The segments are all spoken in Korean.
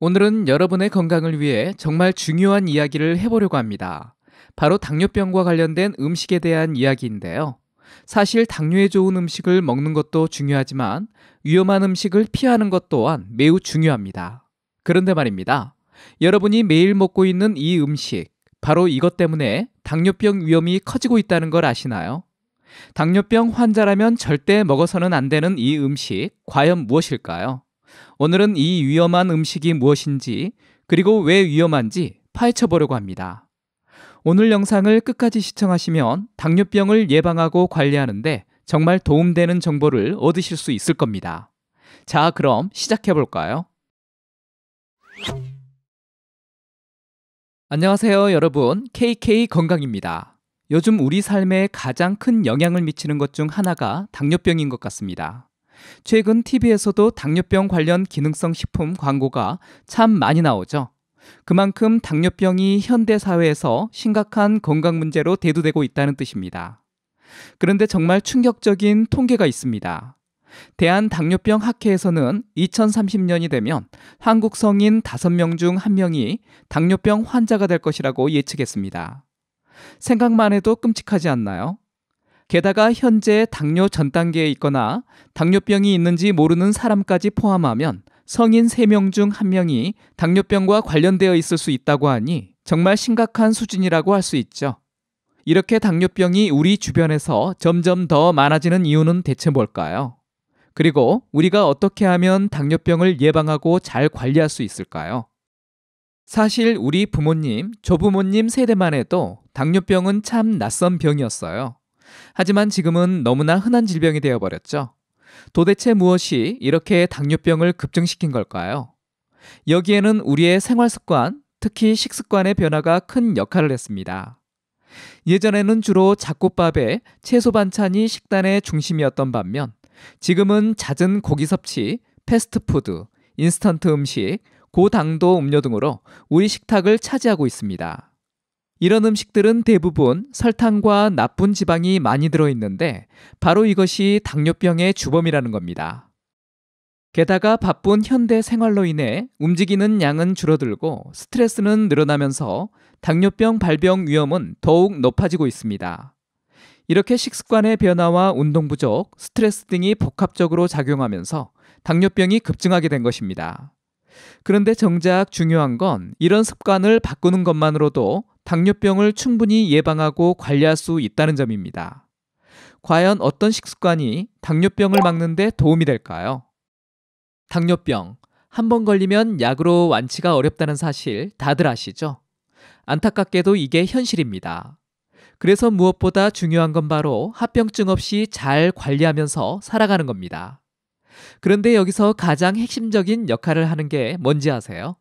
오늘은 여러분의 건강을 위해 정말 중요한 이야기를 해보려고 합니다. 바로 당뇨병과 관련된 음식에 대한 이야기인데요. 사실 당뇨에 좋은 음식을 먹는 것도 중요하지만 위험한 음식을 피하는 것 또한 매우 중요합니다. 그런데 말입니다. 여러분이 매일 먹고 있는 이 음식, 바로 이것 때문에 당뇨병 위험이 커지고 있다는 걸 아시나요? 당뇨병 환자라면 절대 먹어서는 안 되는 이 음식, 과연 무엇일까요? 오늘은 이 위험한 음식이 무엇인지 그리고 왜 위험한지 파헤쳐 보려고 합니다. 오늘 영상을 끝까지 시청하시면 당뇨병을 예방하고 관리하는데 정말 도움되는 정보를 얻으실 수 있을 겁니다. 자, 그럼 시작해 볼까요? 안녕하세요, 여러분. KK 건강입니다. 요즘 우리 삶에 가장 큰 영향을 미치는 것 중 하나가 당뇨병인 것 같습니다. 최근 TV에서도 당뇨병 관련 기능성 식품 광고가 참 많이 나오죠. 그만큼 당뇨병이 현대 사회에서 심각한 건강 문제로 대두되고 있다는 뜻입니다. 그런데 정말 충격적인 통계가 있습니다. 대한 당뇨병 학회에서는 2030년이 되면 한국 성인 5명 중 1명이 당뇨병 환자가 될 것이라고 예측했습니다. 생각만 해도 끔찍하지 않나요? 게다가 현재 당뇨 전 단계에 있거나 당뇨병이 있는지 모르는 사람까지 포함하면 성인 3명 중 1명이 당뇨병과 관련되어 있을 수 있다고 하니 정말 심각한 수준이라고 할 수 있죠. 이렇게 당뇨병이 우리 주변에서 점점 더 많아지는 이유는 대체 뭘까요? 그리고 우리가 어떻게 하면 당뇨병을 예방하고 잘 관리할 수 있을까요? 사실 우리 부모님, 조부모님 세대만 해도 당뇨병은 참 낯선 병이었어요. 하지만 지금은 너무나 흔한 질병이 되어버렸죠. 도대체 무엇이 이렇게 당뇨병을 급증시킨 걸까요? 여기에는 우리의 생활 습관, 특히 식습관의 변화가 큰 역할을 했습니다. 예전에는 주로 잡곡밥에 채소 반찬이 식단의 중심이었던 반면 지금은 잦은 고기 섭취, 패스트푸드, 인스턴트 음식, 고당도 음료 등으로 우리 식탁을 차지하고 있습니다. 이런 음식들은 대부분 설탕과 나쁜 지방이 많이 들어있는데 바로 이것이 당뇨병의 주범이라는 겁니다. 게다가 바쁜 현대 생활로 인해 움직이는 양은 줄어들고 스트레스는 늘어나면서 당뇨병 발병 위험은 더욱 높아지고 있습니다. 이렇게 식습관의 변화와 운동 부족, 스트레스 등이 복합적으로 작용하면서 당뇨병이 급증하게 된 것입니다. 그런데 정작 중요한 건 이런 습관을 바꾸는 것만으로도 당뇨병을 충분히 예방하고 관리할 수 있다는 점입니다. 과연 어떤 식습관이 당뇨병을 막는데 도움이 될까요? 당뇨병. 한 번 걸리면 약으로 완치가 어렵다는 사실 다들 아시죠? 안타깝게도 이게 현실입니다. 그래서 무엇보다 중요한 건 바로 합병증 없이 잘 관리하면서 살아가는 겁니다. 그런데 여기서 가장 핵심적인 역할을 하는 게 뭔지 아세요?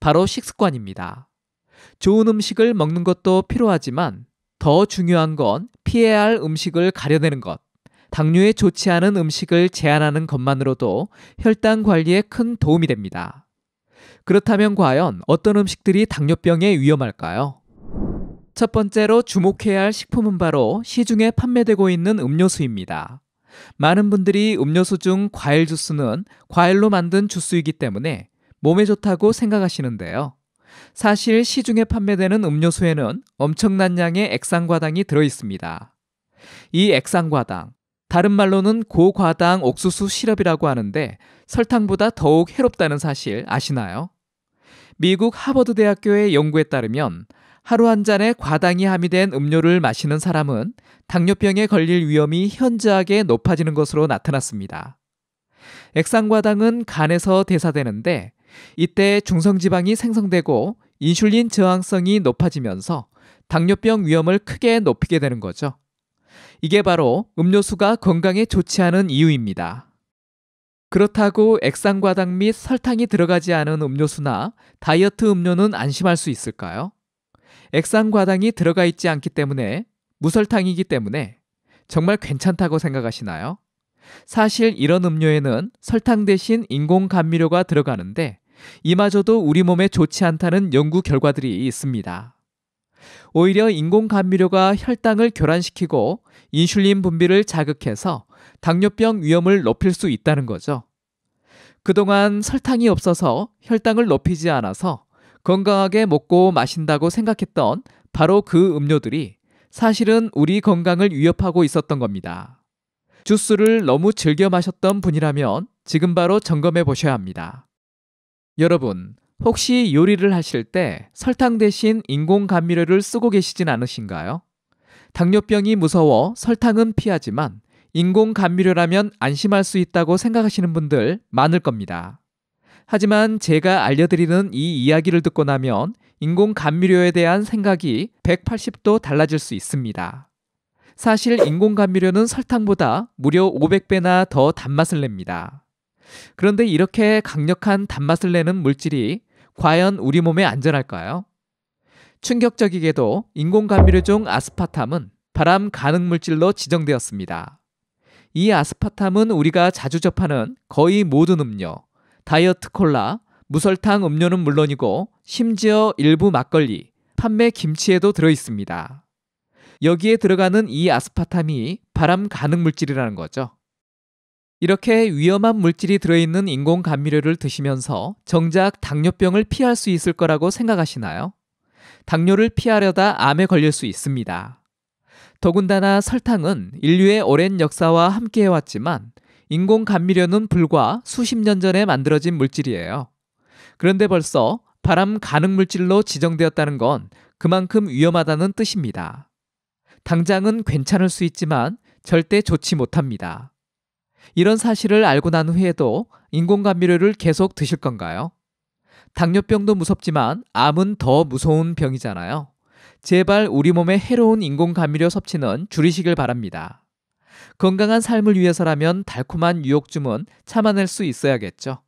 바로 식습관입니다. 좋은 음식을 먹는 것도 필요하지만 더 중요한 건 피해야 할 음식을 가려내는 것. 당뇨에 좋지 않은 음식을 제한하는 것만으로도 혈당 관리에 큰 도움이 됩니다. 그렇다면 과연 어떤 음식들이 당뇨병에 위험할까요? 첫 번째로 주목해야 할 식품은 바로 시중에 판매되고 있는 음료수입니다. 많은 분들이 음료수 중 과일 주스는 과일로 만든 주스이기 때문에 몸에 좋다고 생각하시는데요. 사실 시중에 판매되는 음료수에는 엄청난 양의 액상과당이 들어 있습니다. 이 액상과당, 다른 말로는 고과당 옥수수 시럽이라고 하는데 설탕보다 더욱 해롭다는 사실 아시나요? 미국 하버드대학교의 연구에 따르면 하루 한잔의 과당이 함유된 음료를 마시는 사람은 당뇨병에 걸릴 위험이 현저하게 높아지는 것으로 나타났습니다. 액상과당은 간에서 대사되는데 이때 중성지방이 생성되고 인슐린 저항성이 높아지면서 당뇨병 위험을 크게 높이게 되는 거죠. 이게 바로 음료수가 건강에 좋지 않은 이유입니다. 그렇다고 액상과당 및 설탕이 들어가지 않은 음료수나 다이어트 음료는 안심할 수 있을까요? 액상과당이 들어가 있지 않기 때문에 무설탕이기 때문에 정말 괜찮다고 생각하시나요? 사실 이런 음료에는 설탕 대신 인공 감미료가 들어가는데 이마저도 우리 몸에 좋지 않다는 연구 결과들이 있습니다. 오히려 인공 감미료가 혈당을 교란시키고 인슐린 분비를 자극해서 당뇨병 위험을 높일 수 있다는 거죠. 그동안 설탕이 없어서 혈당을 높이지 않아서 건강하게 먹고 마신다고 생각했던 바로 그 음료들이 사실은 우리 건강을 위협하고 있었던 겁니다. 주스를 너무 즐겨 마셨던 분이라면 지금 바로 점검해 보셔야 합니다. 여러분, 혹시 요리를 하실 때 설탕 대신 인공 감미료를 쓰고 계시진 않으신가요? 당뇨병이 무서워 설탕은 피하지만 인공 감미료라면 안심할 수 있다고 생각하시는 분들 많을 겁니다. 하지만 제가 알려드리는 이 이야기를 듣고 나면 인공 감미료에 대한 생각이 180도 달라질 수 있습니다. 사실 인공감미료는 설탕보다 무려 500배나 더 단맛을 냅니다. 그런데 이렇게 강력한 단맛을 내는 물질이 과연 우리 몸에 안전할까요? 충격적이게도 인공감미료 중 아스파탐은 바람 가능 물질로 지정되었습니다. 이 아스파탐은 우리가 자주 접하는 거의 모든 음료, 다이어트 콜라, 무설탕 음료는 물론이고 심지어 일부 막걸리, 판매 김치에도 들어 있습니다. 여기에 들어가는 이 아스파탐이 발암 가능 물질이라는 거죠. 이렇게 위험한 물질이 들어있는 인공 감미료를 드시면서 정작 당뇨병을 피할 수 있을 거라고 생각하시나요? 당뇨를 피하려다 암에 걸릴 수 있습니다. 더군다나 설탕은 인류의 오랜 역사와 함께 해왔지만 인공 감미료는 불과 수십 년 전에 만들어진 물질이에요. 그런데 벌써 발암 가능 물질로 지정되었다는 건 그만큼 위험하다는 뜻입니다. 당장은 괜찮을 수 있지만 절대 좋지 못합니다. 이런 사실을 알고 난 후에도 인공감미료를 계속 드실 건가요? 당뇨병도 무섭지만 암은 더 무서운 병이잖아요. 제발 우리 몸에 해로운 인공감미료 섭취는 줄이시길 바랍니다. 건강한 삶을 위해서라면 달콤한 유혹주문 참아낼 수 있어야겠죠.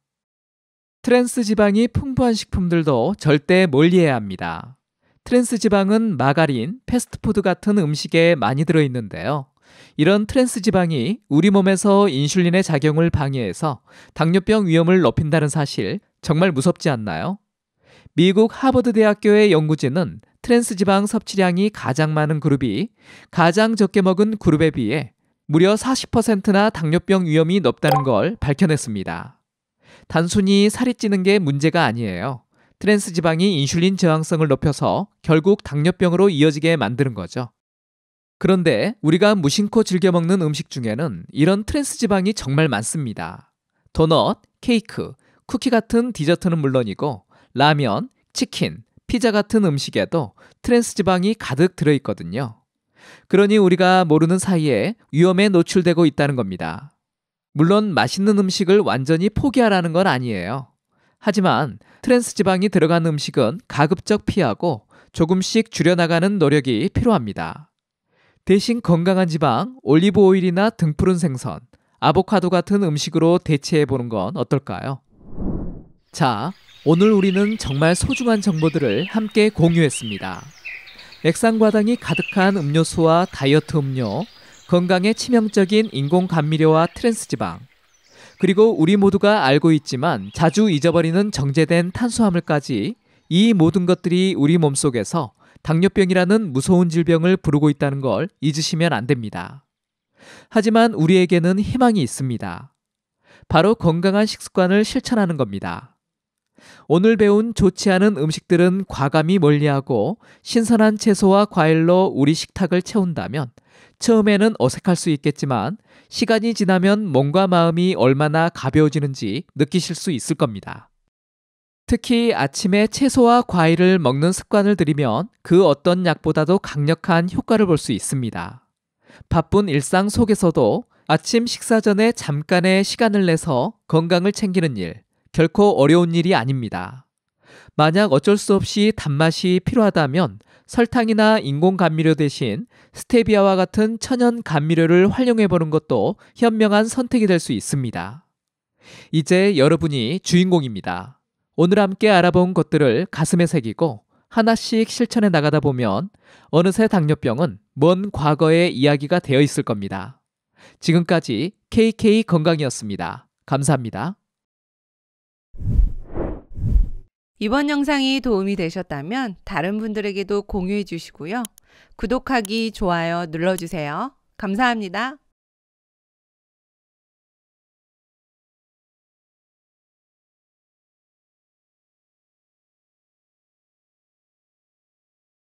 트랜스 지방이 풍부한 식품들도 절대 멀리해야 합니다. 트랜스 지방은 마가린, 패스트푸드 같은 음식에 많이 들어있는데요. 이런 트랜스 지방이 우리 몸에서 인슐린의 작용을 방해해서 당뇨병 위험을 높인다는 사실 정말 무섭지 않나요? 미국 하버드대학교의 연구진은 트랜스 지방 섭취량이 가장 많은 그룹이 가장 적게 먹은 그룹에 비해 무려 40%나 당뇨병 위험이 높다는 걸 밝혀냈습니다. 단순히 살이 찌는 게 문제가 아니에요. 트랜스 지방이 인슐린 저항성을 높여서 결국 당뇨병으로 이어지게 만드는 거죠. 그런데 우리가 무심코 즐겨 먹는 음식 중에는 이런 트랜스 지방이 정말 많습니다. 도넛, 케이크, 쿠키 같은 디저트는 물론이고 라면, 치킨, 피자 같은 음식에도 트랜스 지방이 가득 들어 있거든요. 그러니 우리가 모르는 사이에 위험에 노출되고 있다는 겁니다. 물론 맛있는 음식을 완전히 포기하라는 건 아니에요. 하지만 트랜스 지방이 들어간 음식은 가급적 피하고 조금씩 줄여나가는 노력이 필요합니다. 대신 건강한 지방, 올리브오일이나 등푸른 생선, 아보카도 같은 음식으로 대체해보는 건 어떨까요? 자, 오늘 우리는 정말 소중한 정보들을 함께 공유했습니다. 액상과당이 가득한 음료수와 다이어트 음료, 건강에 치명적인 인공 감미료와 트랜스지방, 그리고 우리 모두가 알고 있지만 자주 잊어버리는 정제된 탄수화물까지 이 모든 것들이 우리 몸속에서 당뇨병이라는 무서운 질병을 부르고 있다는 걸 잊으시면 안 됩니다. 하지만 우리에게는 희망이 있습니다. 바로 건강한 식습관을 실천하는 겁니다. 오늘 배운 좋지 않은 음식들은 과감히 멀리하고 신선한 채소와 과일로 우리 식탁을 채운다면 처음에는 어색할 수 있겠지만 시간이 지나면 몸과 마음이 얼마나 가벼워지는지 느끼실 수 있을 겁니다. 특히 아침에 채소와 과일을 먹는 습관을 들이면 그 어떤 약보다도 강력한 효과를 볼 수 있습니다. 바쁜 일상 속에서도 아침 식사 전에 잠깐의 시간을 내서 건강을 챙기는 일, 결코 어려운 일이 아닙니다. 만약 어쩔 수 없이 단맛이 필요하다면 설탕이나 인공 감미료 대신 스테비아와 같은 천연 감미료를 활용해 보는 것도 현명한 선택이 될 수 있습니다. 이제 여러분이 주인공입니다. 오늘 함께 알아본 것들을 가슴에 새기고 하나씩 실천해 나가다 보면 어느새 당뇨병은 먼 과거의 이야기가 되어 있을 겁니다. 지금까지 KK 건강이었습니다. 감사합니다. 이번 영상이 도움이 되셨다면 다른 분들에게도 공유해 주시고요. 구독하기, 좋아요 눌러주세요. 감사합니다.